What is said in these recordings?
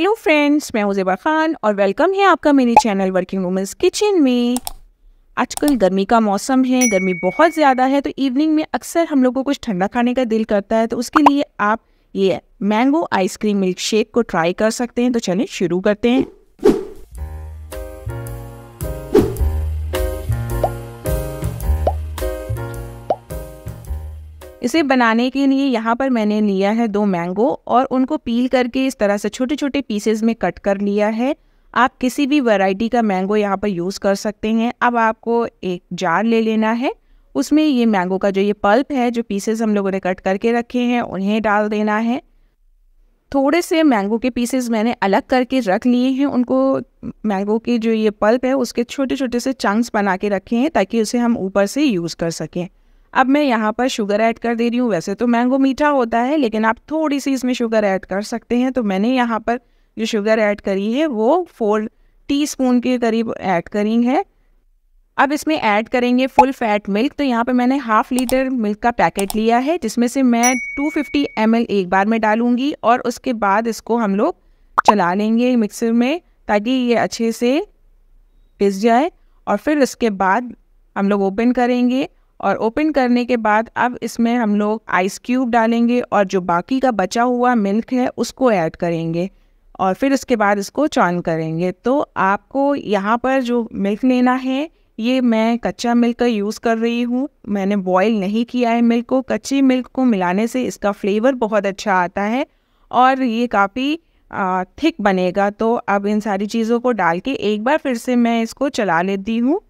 hello friends मैं हूं जेबा खान और वेलकम है आपका मेरे चैनल वर्किंग वूमेंस किचन में आजकल गर्मी का मौसम है गर्मी बहुत ज़्यादा है तो इवनिंग में अक्सर हम लोग को कुछ ठंडा खाने का दिल करता है तो उसके लिए आप ये मैंगो आइसक्रीम मिल्क शेक को ट्राई कर सकते हैं तो चलिए शुरू करते हैं इसे बनाने के लिए यहाँ पर मैंने लिया है दो मैंगो और उनको पील करके इस तरह से छोटे छोटे पीसेज में कट कर लिया है आप किसी भी वैरायटी का मैंगो यहाँ पर यूज़ कर सकते हैं अब आपको एक जार ले लेना है उसमें ये मैंगो का जो ये पल्प है जो पीसेस हम लोगों ने कट करके रखे हैं उन्हें डाल देना है थोड़े से मैंगो के पीसेस मैंने अलग करके रख लिए हैं उनको मैंगो के जो ये पल्प है उसके छोटे छोटे से चंक्स बना के रखे हैं ताकि उसे हम ऊपर से यूज़ कर सकें अब मैं यहाँ पर शुगर ऐड कर दे रही हूँ वैसे तो मैंगो मीठा होता है लेकिन आप थोड़ी सी इसमें शुगर ऐड कर सकते हैं तो मैंने यहाँ पर जो शुगर ऐड करी है वो फोर टीस्पून के करीब ऐड करी है अब इसमें ऐड करेंगे फुल फैट मिल्क तो यहाँ पे मैंने हाफ लीटर मिल्क का पैकेट लिया है जिसमें से मैं 250 फिफ्टी एक बार में डालूंगी और उसके बाद इसको हम लोग चला लेंगे मिक्सर में ताकि ये अच्छे से पिस जाए और फिर उसके बाद हम लोग ओपन करेंगे और ओपन करने के बाद अब इसमें हम लोग आइस क्यूब डालेंगे और जो बाकी का बचा हुआ मिल्क है उसको ऐड करेंगे और फिर उसके बाद इसको चॉन करेंगे तो आपको यहाँ पर जो मिल्क लेना है ये मैं कच्चा मिल्क का यूज़ कर रही हूँ मैंने बॉईल नहीं किया है मिल्क को कच्ची मिल्क को मिलाने से इसका फ्लेवर बहुत अच्छा आता है और ये काफ़ी थिक बनेगा तो अब इन सारी चीज़ों को डाल के एक बार फिर से मैं इसको चला लेती हूँ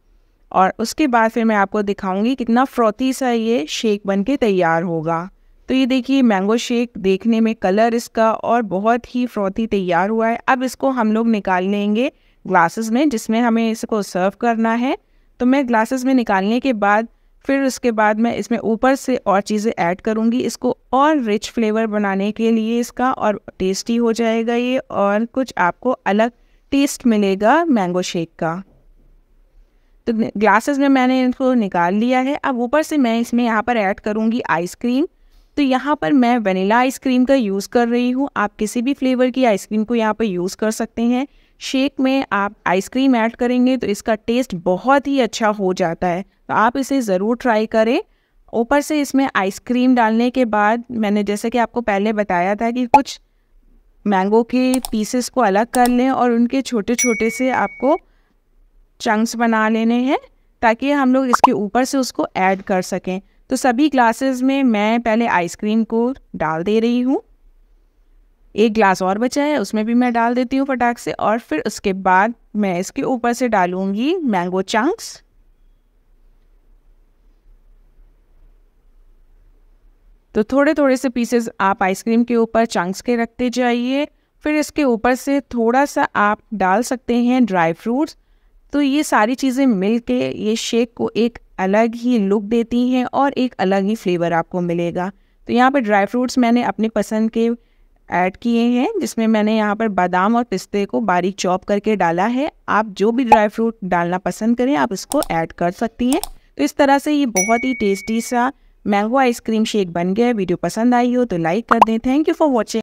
और उसके बाद फिर मैं आपको दिखाऊंगी कितना फ्रोती सा ये शेक बन के तैयार होगा तो ये देखिए मैंगो शेक देखने में कलर इसका और बहुत ही फ्रोती तैयार हुआ है अब इसको हम लोग निकाल लेंगे ग्लासेस में जिसमें हमें इसको सर्व करना है तो मैं ग्लासेस में निकालने के बाद फिर उसके बाद मैं इसमें ऊपर से और चीज़ें ऐड करूँगी इसको और रिच फ्लेवर बनाने के लिए इसका और टेस्टी हो जाएगा ये और कुछ आपको अलग टेस्ट मिलेगा मैंगो शेक का तो ग्लासेस में मैंने इनको निकाल लिया है अब ऊपर से मैं इसमें यहाँ पर ऐड करूँगी आइसक्रीम तो यहाँ पर मैं वनीला आइसक्रीम का यूज़ कर रही हूँ आप किसी भी फ्लेवर की आइसक्रीम को यहाँ पर यूज़ कर सकते हैं शेक में आप आइसक्रीम ऐड करेंगे तो इसका टेस्ट बहुत ही अच्छा हो जाता है तो आप इसे ज़रूर ट्राई करें ऊपर से इसमें आइसक्रीम डालने के बाद मैंने जैसे कि आपको पहले बताया था कि कुछ मैंगो के पीसेस को अलग कर लें और उनके छोटे छोटे से आपको चंक्स बना लेने हैं ताकि हम लोग इसके ऊपर से उसको ऐड कर सकें तो सभी ग्लासेस में मैं पहले आइसक्रीम को डाल दे रही हूँ एक ग्लास और बचा है उसमें भी मैं डाल देती हूँ फटाक से और फिर उसके बाद मैं इसके ऊपर से डालूँगी मैंगो चंक्स तो थोड़े थोड़े से पीसेस आप आइसक्रीम के ऊपर चंक्स के रखते जाइए फिर इसके ऊपर से थोड़ा सा आप डाल सकते हैं ड्राई फ्रूट्स तो ये सारी चीज़ें मिल के ये शेक को एक अलग ही लुक देती हैं और एक अलग ही फ्लेवर आपको मिलेगा तो यहाँ पर ड्राई फ्रूट्स मैंने अपने पसंद के ऐड किए हैं जिसमें मैंने यहाँ पर बादाम और पिस्ते को बारीक चॉप करके डाला है आप जो भी ड्राई फ्रूट डालना पसंद करें आप इसको ऐड कर सकती हैं तो इस तरह से ये बहुत ही टेस्टी सा मैंगो आइसक्रीम शेक बन गया है वीडियो पसंद आई हो तो लाइक कर दें थैंक यू फॉर वॉचिंग